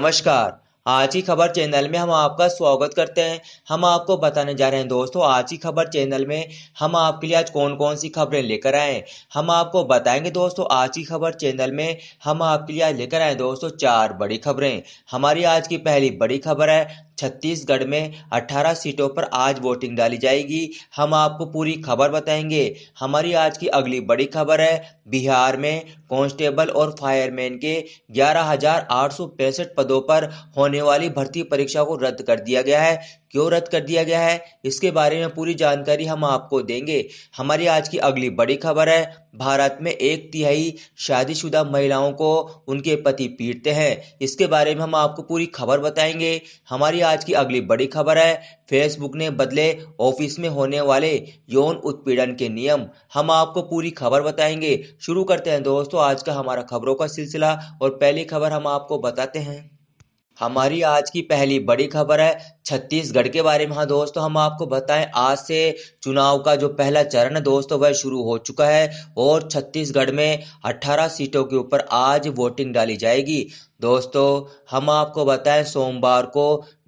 नमस्कार आज की खबर चैनल में हम आपका स्वागत करते हैं हम आपको बताने जा रहे हैं दोस्तों आज की खबर चैनल में हम आपके लिए आज कौन कौन सी खबरें लेकर आए हम आपको बताएंगे दोस्तों आज की खबर चैनल में हम आपके लिए आज लेकर आए दोस्तों चार बड़ी खबरें हमारी आज की पहली बड़ी खबर है छत्तीसगढ़ में 18 सीटों पर आज वोटिंग डाली जाएगी हम आपको पूरी खबर बताएंगे हमारी आज की अगली बड़ी खबर है बिहार में कांस्टेबल और फायरमैन के ग्यारह पदों पर होने होने वाली भर्ती परीक्षा को रद्द कर दिया गया है क्यों रद्द कर दिया गया है इसके बारे में पूरी जानकारी हम आपको देंगे हमारी आज की अगली बड़ी खबर है भारत में एक तिहाई शादीशुदा महिलाओं को उनके पति पीटते हैं इसके बारे में हम आपको पूरी खबर बताएंगे हमारी आज की अगली बड़ी खबर है फेसबुक ने बदले ऑफिस में होने वाले यौन उत्पीड़न के नियम हम आपको पूरी खबर बताएंगे शुरू करते हैं दोस्तों आज का हमारा खबरों का सिलसिला और पहली खबर हम आपको बताते हैं हमारी आज की पहली बड़ी खबर है छत्तीसगढ़ के बारे में हाँ दोस्तों तो हम आपको बताएं आज से चुनाव का जो पहला चरण है दोस्तों वह शुरू हो चुका है और छत्तीसगढ़ में 18 सीटों के ऊपर आज वोटिंग डाली जाएगी दोस्तों हम आपको बताएं सोमवार को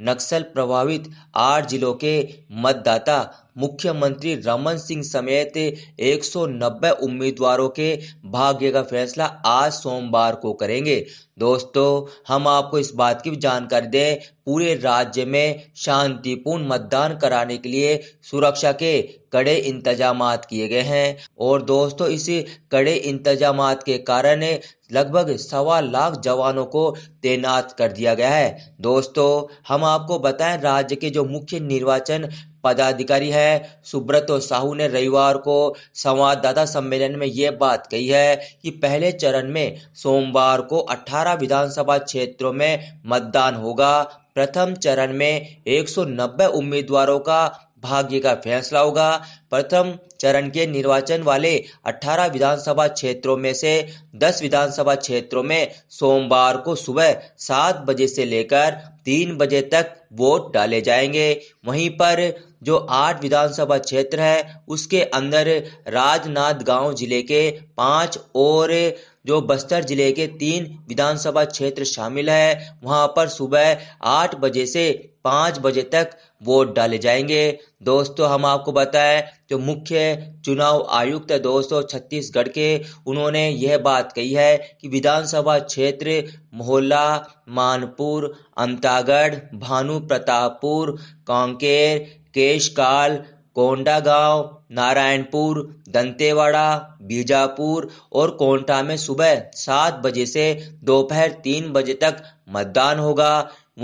नक्सल प्रभावित आठ जिलों के मतदाता मुख्यमंत्री रमन सिंह समेत 190 उम्मीदवारों के भाग्य का फैसला आज सोमवार को करेंगे दोस्तों हम आपको इस बात की भी जानकारी दें पूरे राज्य में शांतिपूर्ण मतदान कराने के लिए सुरक्षा के कड़े इंतजाम किए गए हैं और दोस्तों इस कड़े इंतजाम के कारण लगभग सवा लाख जवानों को तैनात कर दिया गया है दोस्तों हम आपको बताएं राज्य के जो मुख्य निर्वाचन पदाधिकारी है सुब्रत साहू ने रविवार को संवाददाता सम्मेलन में ये बात कही है कि पहले चरण में सोमवार को 18 विधानसभा क्षेत्रों में मतदान होगा प्रथम चरण में 190 उम्मीदवारों का भाग्य का फैसला होगा प्रथम चरण के निर्वाचन वाले 18 विधानसभा क्षेत्रों में से 10 विधानसभा क्षेत्रों में सोमवार को सुबह सात बजे से लेकर तीन बजे तक वोट डाले जाएंगे वहीं पर जो आठ विधानसभा क्षेत्र है उसके अंदर राजनाथ गांव जिले के पांच और जो बस्तर जिले के तीन विधानसभा क्षेत्र शामिल है वहां पर सुबह आठ बजे से पाँच बजे तक वोट डाले जाएंगे दोस्तों हम आपको बताएं जो मुख्य चुनाव आयुक्त है दोस्तों छत्तीसगढ़ के उन्होंने यह बात कही है कि विधानसभा क्षेत्र मोहल्ला मानपुर अंतागढ़ भानु प्रतापपुर कांकेर केशकाल कोंडा गांव नारायणपुर दंतेवाड़ा बीजापुर और कोंटा में सुबह सात बजे से दोपहर तीन बजे तक मतदान होगा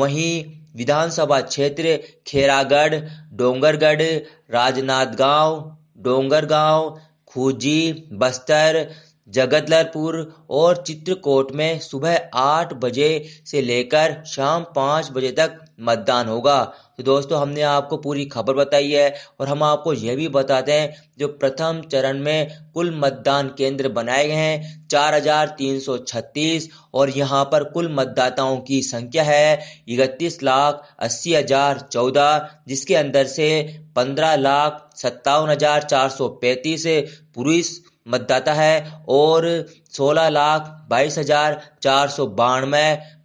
वहीं विधानसभा क्षेत्र खेरागढ़ डोंगरगढ़ राजनांदगांव डोंगरगांव खूजी बस्तर जगदलपुर और चित्रकोट में सुबह आठ बजे से लेकर शाम पाँच बजे तक मतदान होगा तो दोस्तों हमने आपको पूरी खबर बताई है और हम आपको यह भी बताते हैं जो प्रथम चरण में कुल मतदान केंद्र बनाए गए हैं 4,336 और यहाँ पर कुल मतदाताओं की संख्या है इकतीस लाख अस्सी हजार चौदह जिसके अंदर से पंद्रह लाख सत्तावन हजार चार सौ पैंतीस पुरुष मतदाता है और सोलह लाख बाईस हजार चार सौ बानवे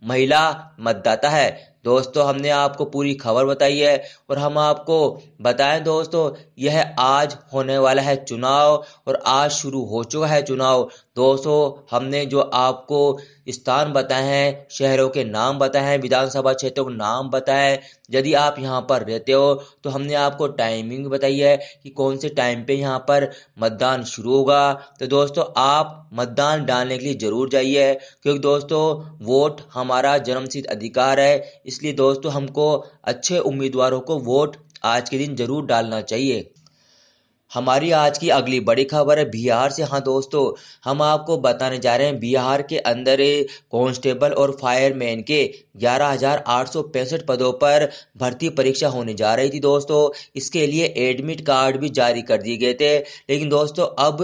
महिला मतदाता है दोस्तों हमने आपको पूरी खबर बताई है और हम आपको बताएं दोस्तों यह आज होने वाला है चुनाव और आज शुरू हो चुका है चुनाव दोस्तों हमने जो आपको स्थान बताए हैं शहरों के नाम बताए हैं विधानसभा क्षेत्रों के नाम बताए हैं यदि आप यहाँ पर रहते हो तो हमने आपको टाइमिंग बताई है कि कौन से टाइम पे यहाँ पर मतदान शुरू होगा तो दोस्तों आप मतदान डालने के लिए ज़रूर जाइए क्योंकि दोस्तों वोट हमारा जन्मसिद्ध अधिकार है इसलिए दोस्तों हमको अच्छे उम्मीदवारों को वोट आज के दिन ज़रूर डालना चाहिए हमारी आज की अगली बड़ी खबर है बिहार से हाँ दोस्तों हम आपको बताने जा रहे हैं बिहार के अंदर कांस्टेबल और फायरमैन के ग्यारह पदों पर भर्ती परीक्षा होने जा रही थी दोस्तों इसके लिए एडमिट कार्ड भी जारी कर दिए गए थे लेकिन दोस्तों अब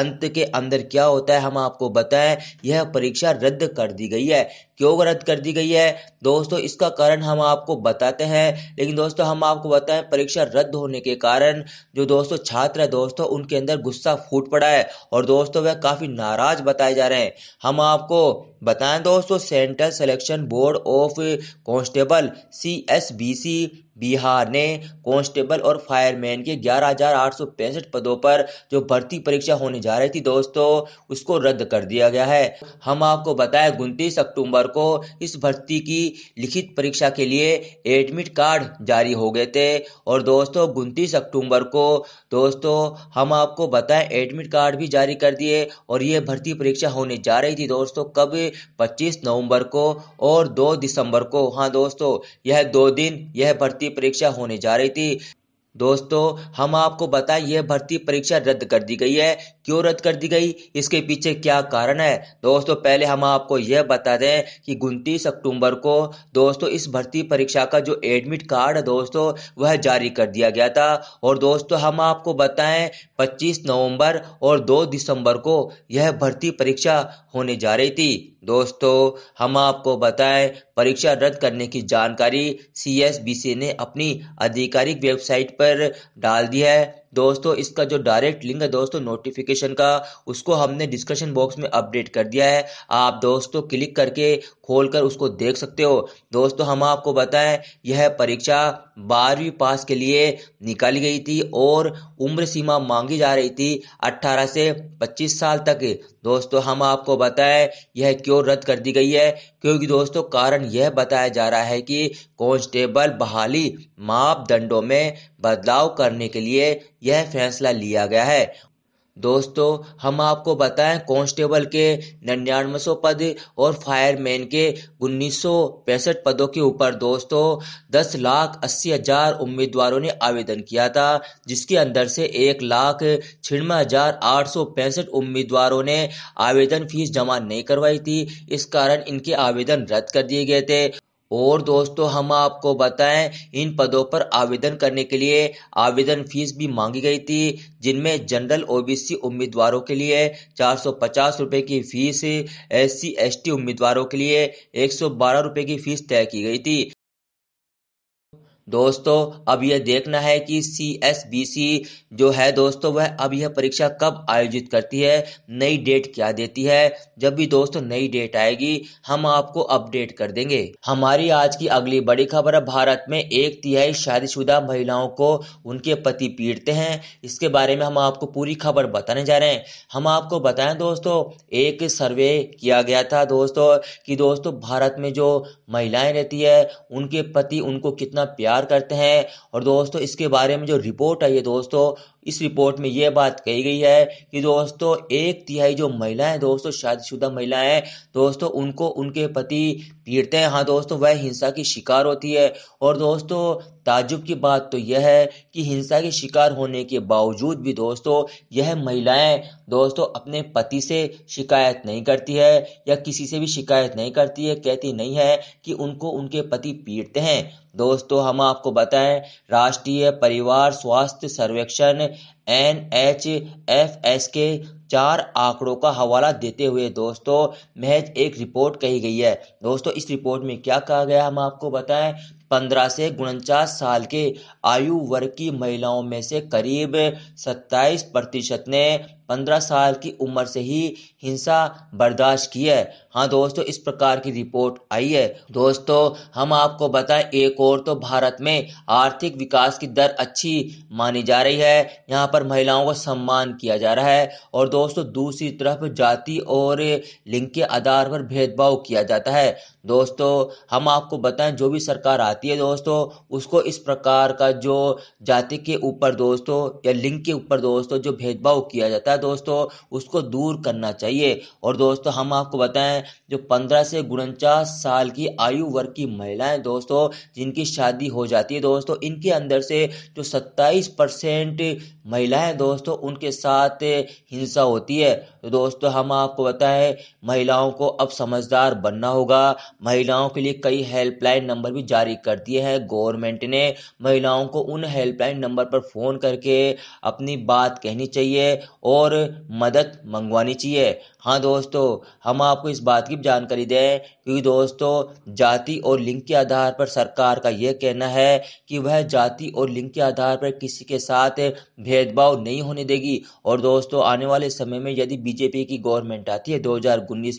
अंत के अंदर क्या होता है हम आपको बताएं यह परीक्षा रद्द कर दी गई है क्यों रद्द कर दी गई है दोस्तों इसका कारण हम आपको बताते हैं लेकिन दोस्तों हम आपको बताएं परीक्षा रद्द होने के कारण जो दोस्तों छात्र है दोस्तों उनके अंदर गुस्सा फूट पड़ा है और दोस्तों वह काफ़ी नाराज बताए जा रहे हैं हम आपको बताएं दोस्तों central selection board of constable C S B C Bihar ने कांस्टेबल और फायरमैन के ग्यारह हजार आठ सौ पैंसठ पदों पर जो भर्ती परीक्षा होने जा रही थी दोस्तों उसको रद्द कर दिया गया है हम आपको बताएं उनतीस अक्टूबर शुक्रवार को इस भर्ती की लिखित परीक्षा के लिए एडमिट कार्ड जारी हो गए थे और दोस्तों उनतीस अक्टूबर को दोस्तों हम आपको बताएं एडमिट कार्ड भी जारी कर दिए और ये भर्ती परीक्षा होने जा रही थी दोस्तों कब 25 नवंबर को और 2 दिसंबर को हाँ दोस्तों यह दो दिन यह भर्ती परीक्षा होने जा रही थी दोस्तों हम आपको बताएं यह भर्ती परीक्षा रद्द कर दी गई है क्यों रद्द कर दी गई इसके पीछे क्या कारण है दोस्तों पहले हम आपको यह बता दें कि उनतीस अक्टूबर को दोस्तों इस भर्ती परीक्षा का जो एडमिट कार्ड है दोस्तों वह जारी कर दिया गया था और दोस्तों हम आपको बताएं 25 नवंबर और 2 दिसंबर को यह भर्ती परीक्षा होने जा रही थी दोस्तों हम आपको बताएं परीक्षा रद्द करने की जानकारी सी ने अपनी आधिकारिक वेबसाइट पर डाल दी है दोस्तों इसका जो डायरेक्ट लिंक है दोस्तों नोटिफिकेशन का उसको हमने डिस्क्रिप्शन बॉक्स में अपडेट कर दिया है आप दोस्तों क्लिक करके खोल कर उसको देख सकते हो दोस्तों हम आपको बताएं यह परीक्षा बारहवीं पास के लिए निकाली गई थी और उम्र सीमा मांगी जा रही थी 18 से 25 साल तक दोस्तों हम आपको बताएं यह क्यों रद्द कर दी गई है क्योंकि दोस्तों कारण यह बताया जा रहा है कि कांस्टेबल बहाली मापदंडों में बदलाव करने के लिए यह फैसला लिया गया है दोस्तों हम आपको बताएं कांस्टेबल के निन्यानवे पद और फायरमैन के उन्नीस पदों के ऊपर दोस्तों दस लाख अस्सी हजार उम्मीदवारों ने आवेदन किया था जिसके अंदर से एक लाख छियानवे हजार आठ सौ पैंसठ उम्मीदवारों ने आवेदन फीस जमा नहीं करवाई थी इस कारण इनके आवेदन रद्द कर दिए गए थे और दोस्तों हम आपको बताएं इन पदों पर आवेदन करने के लिए आवेदन फीस भी मांगी गई थी जिनमें जनरल ओबीसी उम्मीदवारों के लिए चार सौ पचास रुपये की fee S C S T उम्मीदवारों के लिए एक सौ बारह रुपये की फीस तय की गई थी दोस्तों अब यह देखना है कि सी एस बी सी जो है दोस्तों वह अब यह परीक्षा कब आयोजित करती है नई डेट क्या देती है जब भी दोस्तों नई डेट आएगी हम आपको अपडेट कर देंगे हमारी आज की अगली बड़ी खबर है भारत में एक तिहाई शादीशुदा महिलाओं को उनके पति पीटते हैं इसके बारे में हम आपको पूरी खबर बताने जा रहे हैं हम आपको बताएं दोस्तों एक सर्वे किया गया था दोस्तों कि दोस्तों भारत में जो महिलाएं रहती है उनके पति उनको कितना प्यार तैयार करते हैं और दोस्तों इसके बारे में जो रिपोर्ट आई है दोस्तों इस रिपोर्ट में यह बात कही गई है कि दोस्तों एक तिहाई जो महिलाएं दोस्तों शादीशुदा महिलाएं दोस्तों उनको उनके पति पीड़ते हैं हाँ दोस्तों वह हिंसा की शिकार होती है और दोस्तों ताजुब की बात तो यह है कि हिंसा के शिकार होने के बावजूद भी दोस्तों यह महिलाएं दोस्तों अपने पति से शिकायत नहीं करती है या किसी से भी शिकायत नहीं करती है कहती नहीं है कि उनको उनके पति पीटते हैं दोस्तों हम आपको बताएं राष्ट्रीय परिवार स्वास्थ्य सर्वेक्षण एन एच एफ एस के चार आंकड़ों का हवाला देते हुए दोस्तों महज एक रिपोर्ट कही गई है दोस्तों इस रिपोर्ट में क्या कहा गया हम आपको बताएं पंद्रह से उनचास साल के आयु वर्ग की महिलाओं में से करीब सत्ताईस प्रतिशत ने पंद्रह साल की उम्र से ही हिंसा बर्दाश्त की है हाँ दोस्तों इस प्रकार की रिपोर्ट आई है दोस्तों हम आपको बताएं एक और तो भारत में आर्थिक विकास की दर अच्छी मानी जा रही है यहाँ पर महिलाओं को सम्मान किया जा रहा है और दोस्तों दूसरी तरफ जाति और लिंग के आधार पर भेदभाव किया जाता है दोस्तों हम आपको बताएं जो भी सरकार आती जाती है दोस्तों उसको इस प्रकार का जो जाति के ऊपर दोस्तों या लिंग के ऊपर दोस्तों जो भेदभाव किया जाता है दोस्तों उसको दूर करना चाहिए और दोस्तों हम आपको बताएं जो पंद्रह से उनचास साल की आयु वर्ग की महिलाएं दोस्तों जिनकी शादी हो जाती है दोस्तों इनके अंदर से जो सत्ताईस परसेंट महिलाएं दोस्तों उनके साथ हिंसा होती है तो दोस्तों हम आपको बताएं महिलाओं को अब समझदार बनना होगा महिलाओं के लिए कई हेल्पलाइन नंबर भी जारी कर दिए हैं गवर्नमेंट ने महिलाओं को उन हेल्पलाइन नंबर पर फ़ोन करके अपनी बात कहनी चाहिए और मदद मंगवानी चाहिए हाँ दोस्तों हम आपको इस बात की जानकारी दें क्योंकि दोस्तों जाति और लिंग के आधार पर सरकार का यह कहना है कि वह जाति और लिंग के आधार पर किसी के साथ भेदभाव नहीं होने देगी और दोस्तों आने वाले समय में यदि बीजेपी की गवर्नमेंट आती है दो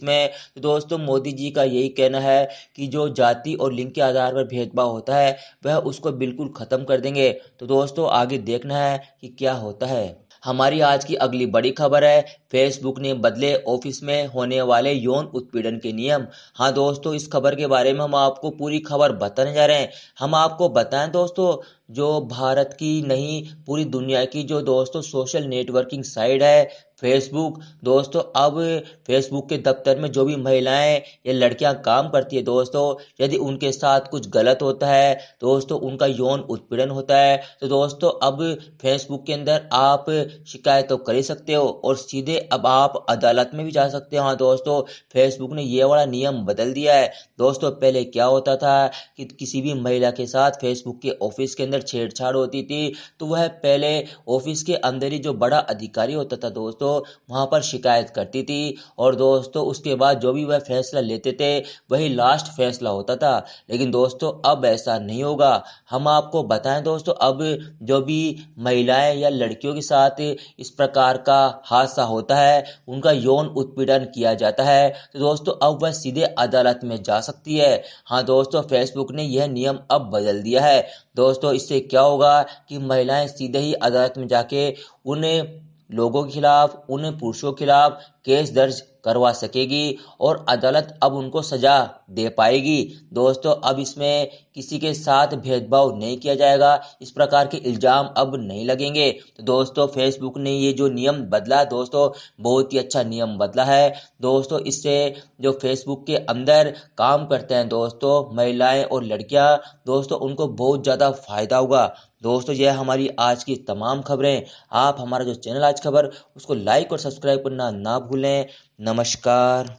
में तो दोस्तों मोदी जी का यही कहना है कि जो जाति और लिंग के आधार पर भेदभाव रुतबा होता है वह उसको बिल्कुल ख़त्म कर देंगे तो दोस्तों आगे देखना है कि क्या होता है हमारी आज की अगली बड़ी खबर है फेसबुक ने बदले ऑफिस में होने वाले यौन उत्पीड़न के नियम हाँ दोस्तों इस खबर के बारे में हम आपको पूरी खबर बताने जा रहे हैं हम आपको बताएं दोस्तों जो भारत की नहीं पूरी दुनिया की जो दोस्तों सोशल नेटवर्किंग साइट है फेसबुक दोस्तों अब फेसबुक के दफ्तर में जो भी महिलाएं या लड़कियां काम करती है दोस्तों यदि उनके साथ कुछ गलत होता है दोस्तों उनका यौन उत्पीड़न होता है तो दोस्तों अब फेसबुक के अंदर आप शिकायत तो कर ही सकते हो और सीधे अब आप अदालत में भी जा सकते हो हाँ दोस्तों फेसबुक ने ये वाला नियम बदल दिया है दोस्तों पहले क्या होता था कि किसी भी महिला के साथ फेसबुक के ऑफिस के अंदर छेड़छाड़ होती थी तो वह पहले ऑफिस के अंदर ही जो बड़ा अधिकारी होता था दोस्तों दोस्तों वहाँ पर शिकायत करती थी और दोस्तों उसके बाद जो भी वह फैसला लेते थे वही लास्ट फैसला होता था लेकिन दोस्तों अब ऐसा नहीं होगा हम आपको बताएं दोस्तों अब जो भी महिलाएं या लड़कियों के साथ इस प्रकार का हादसा होता है उनका यौन उत्पीड़न किया जाता है तो दोस्तों अब वह सीधे अदालत में जा सकती है हाँ दोस्तों फेसबुक ने यह नियम अब बदल दिया है दोस्तों इससे क्या होगा कि महिलाएं सीधे ही अदालत में जाके उन्हें लोगों के खिलाफ उन पुरुषों के खिलाफ केस दर्ज करवा सकेगी और अदालत अब उनको सजा दे पाएगी दोस्तों अब इसमें किसी के साथ भेदभाव नहीं किया जाएगा इस प्रकार के इल्जाम अब नहीं लगेंगे तो दोस्तों फेसबुक ने ये जो नियम बदला दोस्तों बहुत ही अच्छा नियम बदला है दोस्तों इससे जो फेसबुक के अंदर काम करते हैं दोस्तों महिलाएं और लड़कियां दोस्तों उनको बहुत ज़्यादा फायदा होगा दोस्तों यह हमारी आज की तमाम खबरें आप हमारा जो चैनल आज खबर उसको लाइक और सब्सक्राइब करना ना भूलें नमस्कार